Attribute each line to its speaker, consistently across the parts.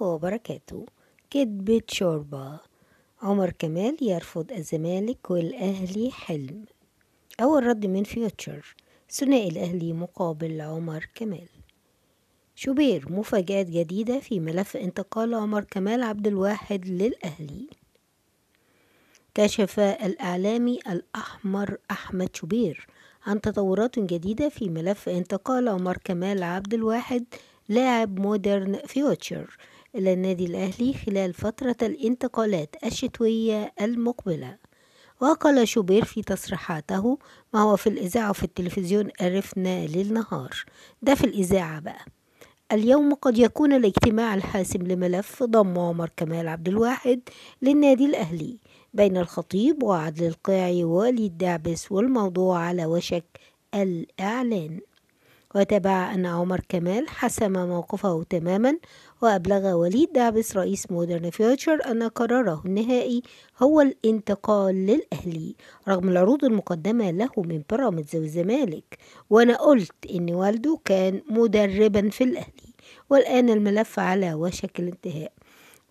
Speaker 1: وبركاته كدبة شوربة عمر كمال يرفض الزمالك والأهلي حلم أول رد من فيوتشر ثنائي الأهلي مقابل عمر كمال شوبير مفاجآت جديدة في ملف انتقال عمر كمال عبد الواحد للأهلي كشف الإعلامي الأحمر أحمد شوبير عن تطورات جديدة في ملف انتقال عمر كمال عبد الواحد لاعب مودرن فيوتشر إلى النادي الأهلي خلال فترة الانتقالات الشتوية المقبلة وقال شوبير في تصريحاته ما هو في الإذاعة وفي التلفزيون عرفنا للنهار ده في الإذاعة بقى اليوم قد يكون الاجتماع الحاسم لملف ضم عمر كمال عبد الواحد للنادي الأهلي بين الخطيب وعدل القيعي ووليد دعبس والموضوع على وشك الإعلان وتابع أن عمر كمال حسم موقفه تماما وأبلغ وليد دعبس رئيس مودرن فيوتشر أن قراره النهائي هو الانتقال للأهلي رغم العروض المقدمة له من بيراميدز والزمالك وأنا قلت إن والده كان مدربا في الأهلي والآن الملف على وشك الانتهاء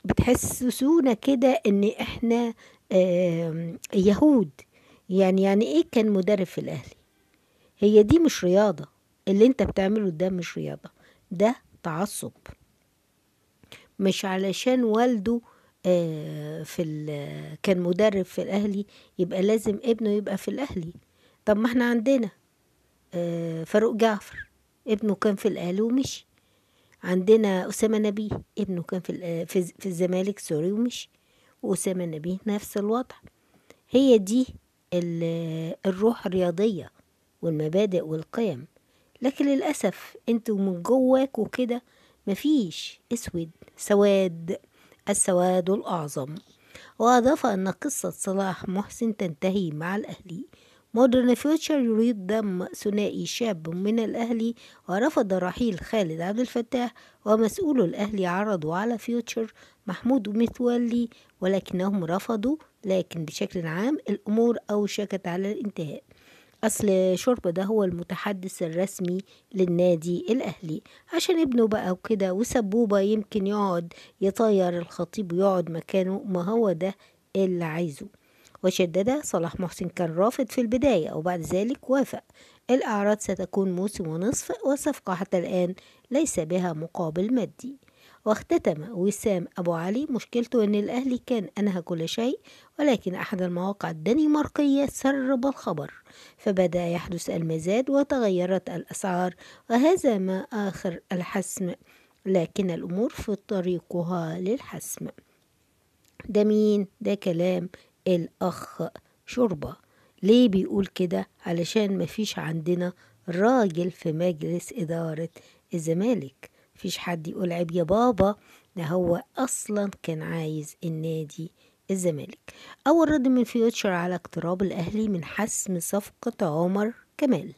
Speaker 1: بتحسسونا كده إن إحنا يهود يعني يعني إيه كان مدرب في الأهلي هي دي مش رياضة اللي انت بتعمله ده مش رياضة ده تعصب مش علشان والده آه، في كان مدرب في الاهلي يبقى لازم ابنه يبقى في الاهلي طب ما احنا عندنا آه، فاروق جعفر ابنه كان في الاهلي ومشي عندنا اسامه نبيه ابنه كان في آه، في الزمالك سوري ومشي واسامه نبيه نفس الوضع هي دي الروح الرياضيه والمبادئ والقيم لكن للاسف انتوا من جواكوا كده مفيش اسود سواد السواد الأعظم وأضاف أن قصة صلاح محسن تنتهي مع الأهلي مودرن فيوتشر يريد دم ثنائي شاب من الأهلي ورفض رحيل خالد عبد الفتاح ومسؤول الأهلي عرضوا على فيوتشر محمود متولي ولكنهم رفضوا لكن بشكل عام الأمور أوشكت على الانتهاء أصل شرب ده هو المتحدث الرسمي للنادي الأهلي عشان ابنه بقى وكده وسبوبة يمكن يقعد يطير الخطيب ويقعد مكانه ما هو ده اللي عايزه وشدد صلاح محسن كان رافض في البداية وبعد ذلك وافق الأعراض ستكون موسم ونصف والصفقة حتى الآن ليس بها مقابل مادي واختتم وسام أبو علي مشكلته أن الأهلي كان أنهى كل شيء ولكن أحد المواقع الدنماركية سرب الخبر فبدأ يحدث المزاد وتغيرت الأسعار وهذا ما آخر الحسم لكن الأمور في طريقها للحسم ده مين ده كلام الأخ شربة ليه بيقول كده علشان مفيش عندنا راجل في مجلس إدارة الزمالك مفيش حد يقول عيب يا بابا ده هو أصلا كان عايز النادي الزمالك أول رد من فيوتشر على اقتراب الأهلي من حسم صفقة عمر كمال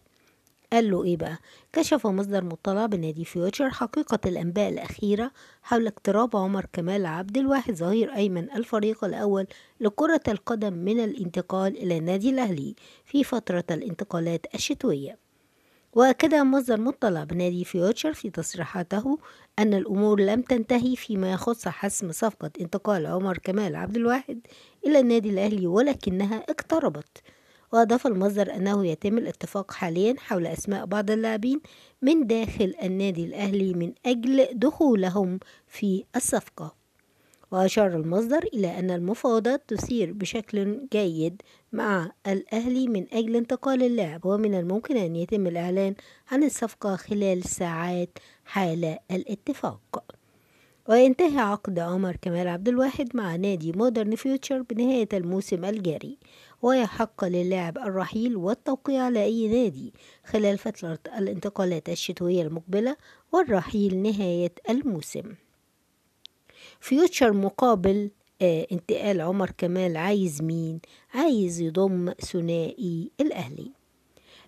Speaker 1: قال له إيه بقى؟ كشف مصدر مطلع بنادي فيوتشر حقيقة الأنباء الأخيرة حول اقتراب عمر كمال عبد الواحد ظهير أيمن الفريق الأول لكرة القدم من الانتقال إلى النادي الأهلي في فترة الانتقالات الشتوية وأكد مصدر مطلع بنادي فيوتشر في تصريحاته أن الأمور لم تنتهي فيما يخص حسم صفقة انتقال عمر كمال عبد الواحد إلى النادي الأهلي ولكنها اقتربت وأضاف المصدر أنه يتم الاتفاق حاليا حول أسماء بعض اللاعبين من داخل النادي الأهلي من أجل دخولهم في الصفقة وأشار المصدر إلى أن المفاوضات تسير بشكل جيد مع الأهلي من أجل انتقال اللاعب ومن الممكن أن يتم الإعلان عن الصفقة خلال ساعات حال الاتفاق وينتهي عقد عمر كمال عبد الواحد مع نادي مودرن فيوتشر بنهاية الموسم الجاري ويحق للاعب الرحيل والتوقيع على أي نادي خلال فترة الانتقالات الشتوية المقبلة والرحيل نهاية الموسم فيوتشر مقابل آه، انتقال عمر كمال عايز مين عايز يضم ثنائي الأهلي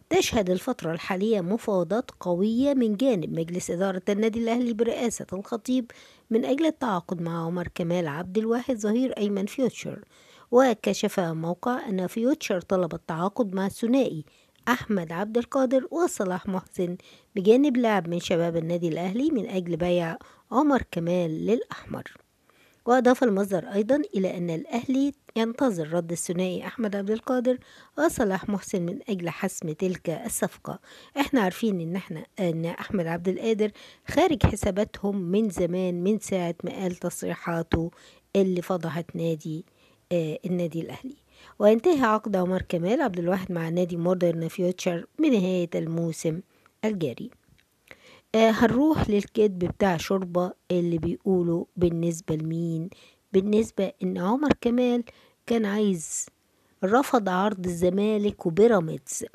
Speaker 1: تشهد الفترة الحالية مفاوضات قوية من جانب مجلس إدارة النادي الأهلي برئاسة الخطيب من أجل التعاقد مع عمر كمال عبد الواحد ظهير أيمن فيوتشر وكشف موقع أن فيوتشر طلب التعاقد مع الثنائي أحمد عبد القادر وصلاح محسن بجانب لاعب من شباب النادي الأهلي من أجل بيع عمر كمال للأحمر وأضاف المصدر أيضا إلى أن الأهلي ينتظر رد الثنائي أحمد عبد القادر وصلاح محسن من أجل حسم تلك الصفقة احنا عارفين إن, احنا أن أحمد عبد القادر خارج حساباتهم من زمان من ساعة ما قال تصريحاته اللي فضحت نادي آه النادي الأهلي وينتهي عقد عمر كمال عبد الواحد مع نادي مودرن فيوتشر بنهاية الموسم الجاري آه، هنروح للكذب بتاع شوربة اللي بيقوله بالنسبة لمين بالنسبة ان عمر كمال كان عايز رفض عرض الزمالك وبيراميدز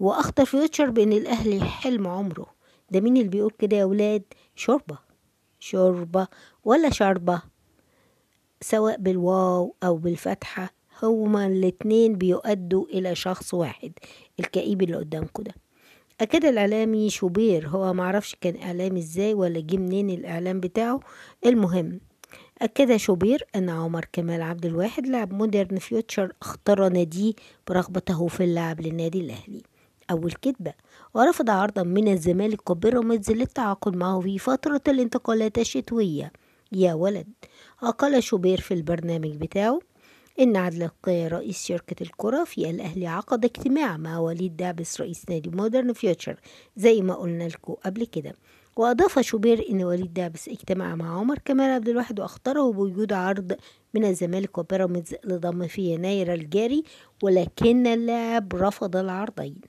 Speaker 1: واخطر فيوتشر بان الاهلي حلم عمره ده مين اللي بيقول كده يا ولاد شوربة شوربة ولا شربة سواء بالواو او بالفتحة هما الاتنين بيؤدوا الى شخص واحد الكئيب اللي قدامكم ده أكد الإعلامي شوبير هو معرفش كان إعلامي إزاي ولا جه منين الإعلام بتاعه المهم أكد شوبير أن عمر كمال عبد الواحد لاعب مودرن فيوتشر اختار ناديه برغبته في اللعب للنادي الأهلي أول كدبة ورفض عرضا من الزمالك وبيراميدز للتعاقد معه في فترة الانتقالات الشتوية يا ولد أقل شوبير في البرنامج بتاعه إن عدل القيع رئيس شركة الكرة في الأهلي عقد اجتماع مع وليد دعبس رئيس نادي مودرن فيوتشر زي ما قلنا لكم قبل كده وأضاف شوبير إن وليد دعبس اجتمع مع عمر كمال عبد الواحد وأخطره بوجود عرض من الزمالك وبيراميدز لضم في يناير الجاري ولكن اللاعب رفض العرضين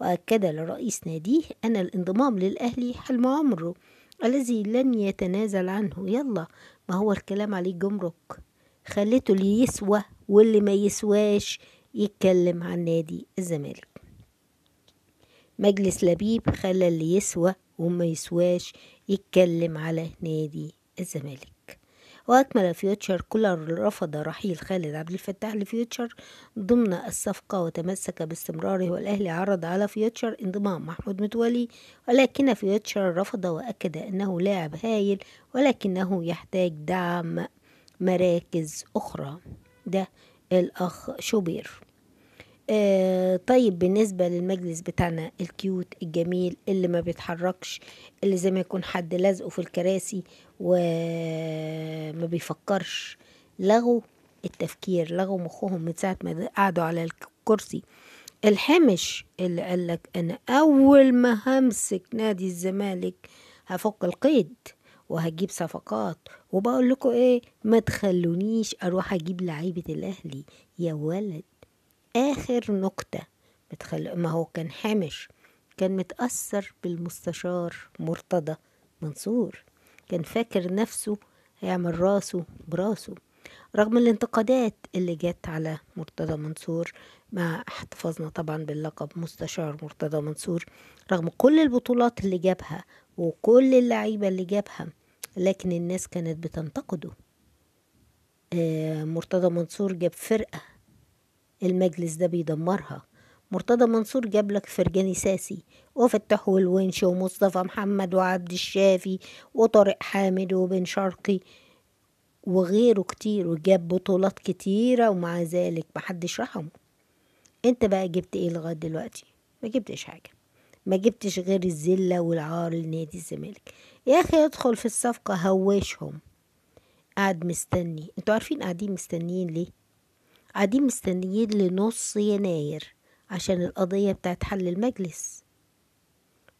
Speaker 1: وأكد لرئيس ناديه أن الانضمام للأهلي حلم عمره الذي لن يتنازل عنه يلا ما هو الكلام عليه جمرك خليته ليسوى واللي ما يسواش يتكلم عن نادي الزمالك مجلس لبيب خلى اللي يسوى وما يسواش يتكلم على نادي الزمالك وأكمل فيوتشر كولر رفض رحيل خالد عبد الفتاح لفيوتشر ضمن الصفقة وتمسك باستمراره والأهلي عرض على فيوتشر انضمام محمود متولي ولكن فيوتشر رفض وأكد أنه لاعب هايل ولكنه يحتاج دعم مراكز أخرى ده الأخ شوبير آه طيب بالنسبة للمجلس بتاعنا الكيوت الجميل اللي ما بيتحركش اللي زي ما يكون حد لازقه في الكراسي وما بيفكرش لغوا التفكير لغوا مخهم من ساعة ما قعدوا على الكرسي الحمش اللي قالك أنا أول ما همسك نادي الزمالك هفك القيد وهجيب صفقات وبقول لكم ايه ما تخلونيش اروح اجيب لعيبه الاهلي يا ولد اخر نكته متخل... ما هو كان حامش كان متاثر بالمستشار مرتضى منصور كان فاكر نفسه هيعمل راسه براسه رغم الانتقادات اللي جت على مرتضى منصور مع احتفاظنا طبعا باللقب مستشار مرتضى منصور رغم كل البطولات اللي جابها وكل اللعيبة اللي جابها لكن الناس كانت بتنتقده آه، مرتضى منصور جاب فرقة المجلس ده بيدمرها مرتضى منصور جاب لك فرجاني ساسي وفتح والونش ومصطفى محمد وعبد الشافي وطارق حامد وبن شرقي وغيره كتير وجاب بطولات كتيرة ومع ذلك محدش رحمه انت بقى جبت ايه لغاية دلوقتي ما جبتش حاجة ما جبتش غير الزلة والعار لنادي الزمالك يا أخي ادخل في الصفقة هواشهم قاعد مستني انتوا عارفين قاعدين مستنيين ليه قاعدين مستنيين لنص يناير عشان القضية بتاعت حل المجلس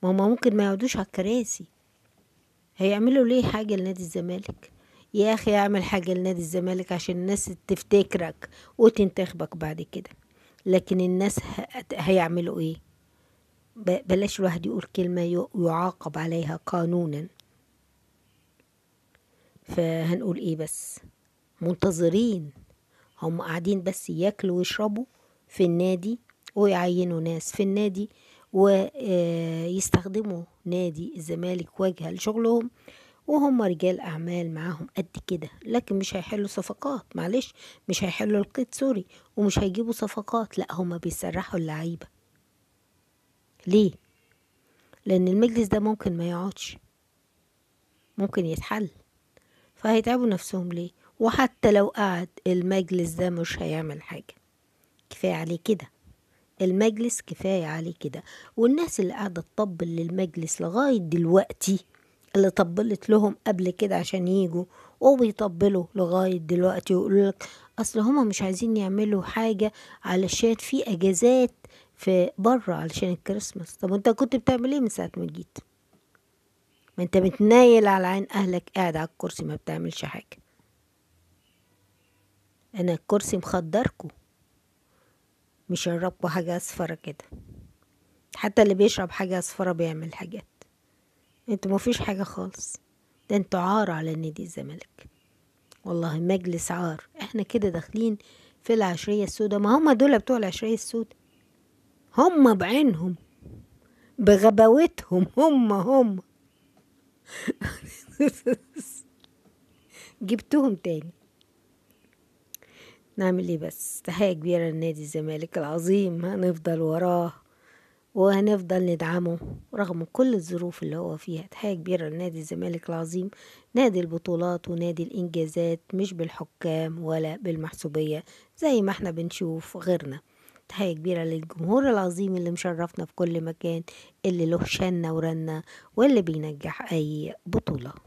Speaker 1: ما ممكن ما يقعدوش على الكراسي هيعملوا ليه حاجة لنادي الزمالك يا أخي اعمل حاجة لنادي الزمالك عشان الناس تفتكرك وتنتخبك بعد كده لكن الناس هيعملوا ايه بلاش الواحد يقول كلمة يعاقب عليها قانونا فهنقول ايه بس منتظرين هم قاعدين بس ياكلوا ويشربوا في النادي ويعينوا ناس في النادي ويستخدموا آه، نادي الزمالك واجهة لشغلهم وهم رجال أعمال معاهم قد كده لكن مش هيحلوا صفقات معلش مش هيحلوا القيد سوري ومش هيجيبوا صفقات لا هما بيسرحوا اللعيبة ليه لان المجلس ده ممكن ما يقعدش ممكن يتحل فهيتعبوا نفسهم ليه وحتى لو قعد المجلس ده مش هيعمل حاجة كفاية عليه كده المجلس كفاية عليه كده والناس اللي قاعدة تطبل للمجلس لغاية دلوقتي اللي طبلت لهم قبل كده عشان يجوا وبيطبلوا لغاية دلوقتي ويقولوا لك أصل هما مش عايزين يعملوا حاجة علشان في أجازات في بره علشان الكريسماس طب انت كنت بتعمل ايه من ساعه ما جيت ما انت متنايل على عين اهلك قاعد على الكرسي ما بتعملش حاجه انا الكرسي مخدركو مش هيربوا حاجه اصفرة كده حتى اللي بيشرب حاجه اصفرة بيعمل حاجات انتوا مفيش حاجه خالص ده انت عار على نادي الزمالك والله مجلس عار احنا كده داخلين في العشرية السوداء ما هم دول بتوع العشرية السوداء هم بعينهم بغباوتهم هم هم جبتهم تاني نعمل ايه بس تحية كبيرة لنادي الزمالك العظيم هنفضل وراه وهنفضل ندعمه رغم كل الظروف اللي هو فيها تحية كبيرة لنادي الزمالك العظيم نادي البطولات ونادي الإنجازات مش بالحكام ولا بالمحسوبية زي ما احنا بنشوف غيرنا تحية كبيرة للجمهور العظيم اللي مشرفنا في كل مكان اللي له شنة ورنة واللي بينجح أي بطولة